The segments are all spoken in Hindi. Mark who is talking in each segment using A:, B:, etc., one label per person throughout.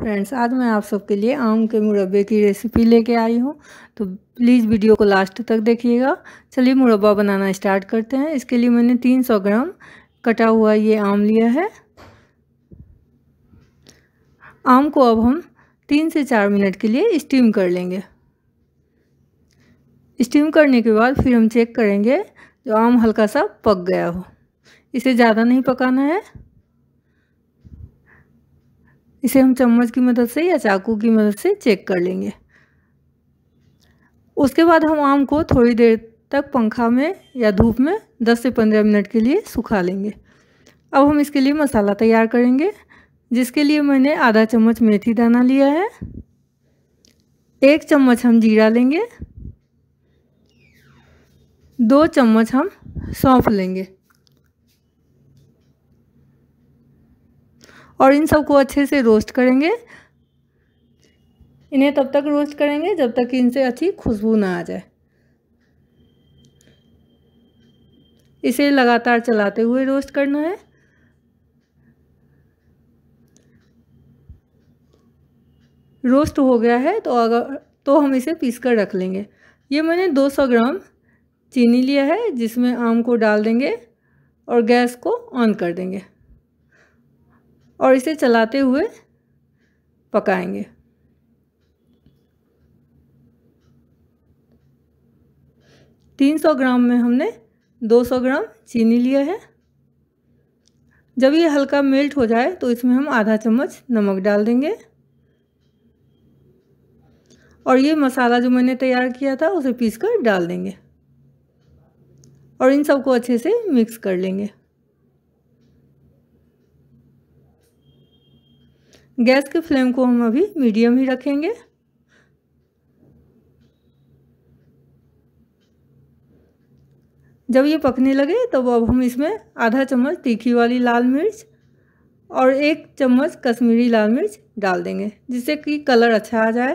A: फ्रेंड्स आज मैं आप सबके लिए आम के मुरब्बे की रेसिपी लेके आई हूँ तो प्लीज़ वीडियो को लास्ट तक देखिएगा चलिए मुरब्बा बनाना स्टार्ट करते हैं इसके लिए मैंने 300 ग्राम कटा हुआ ये आम लिया है आम को अब हम तीन से चार मिनट के लिए स्टीम कर लेंगे स्टीम करने के बाद फिर हम चेक करेंगे जो आम हल्का सा पक गया हो इसे ज़्यादा नहीं पकाना है इसे हम चम्मच की मदद से या चाकू की मदद से चेक कर लेंगे उसके बाद हम आम को थोड़ी देर तक पंखा में या धूप में 10 से 15 मिनट के लिए सुखा लेंगे अब हम इसके लिए मसाला तैयार करेंगे जिसके लिए मैंने आधा चम्मच मेथी दाना लिया है एक चम्मच हम जीरा लेंगे दो चम्मच हम सौंफ लेंगे और इन सबको अच्छे से रोस्ट करेंगे इन्हें तब तक रोस्ट करेंगे जब तक इनसे अच्छी खुशबू ना आ जाए इसे लगातार चलाते हुए रोस्ट करना है रोस्ट हो गया है तो अगर तो हम इसे पीस कर रख लेंगे ये मैंने 200 ग्राम चीनी लिया है जिसमें आम को डाल देंगे और गैस को ऑन कर देंगे और इसे चलाते हुए पकाएंगे तीन सौ ग्राम में हमने दो सौ ग्राम चीनी लिया है जब ये हल्का मेल्ट हो जाए तो इसमें हम आधा चम्मच नमक डाल देंगे और ये मसाला जो मैंने तैयार किया था उसे पीस कर डाल देंगे और इन सबको अच्छे से मिक्स कर लेंगे गैस के फ्लेम को हम अभी मीडियम ही रखेंगे जब ये पकने लगे तब अब हम इसमें आधा चम्मच तीखी वाली लाल मिर्च और एक चम्मच कश्मीरी लाल मिर्च डाल देंगे जिससे कि कलर अच्छा आ जाए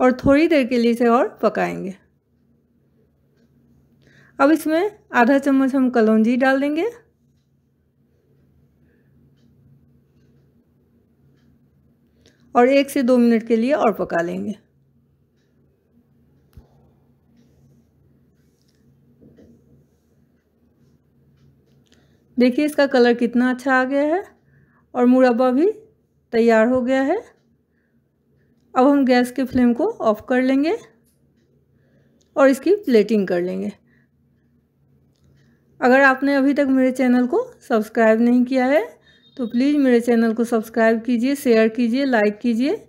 A: और थोड़ी देर के लिए इसे और पकाएंगे अब इसमें आधा चम्मच हम कलौजी डाल देंगे और एक से दो मिनट के लिए और पका लेंगे देखिए इसका कलर कितना अच्छा आ गया है और मुरब्बा भी तैयार हो गया है अब हम गैस के फ्लेम को ऑफ़ कर लेंगे और इसकी प्लेटिंग कर लेंगे अगर आपने अभी तक मेरे चैनल को सब्सक्राइब नहीं किया है तो प्लीज़ मेरे चैनल को सब्सक्राइब कीजिए शेयर कीजिए लाइक कीजिए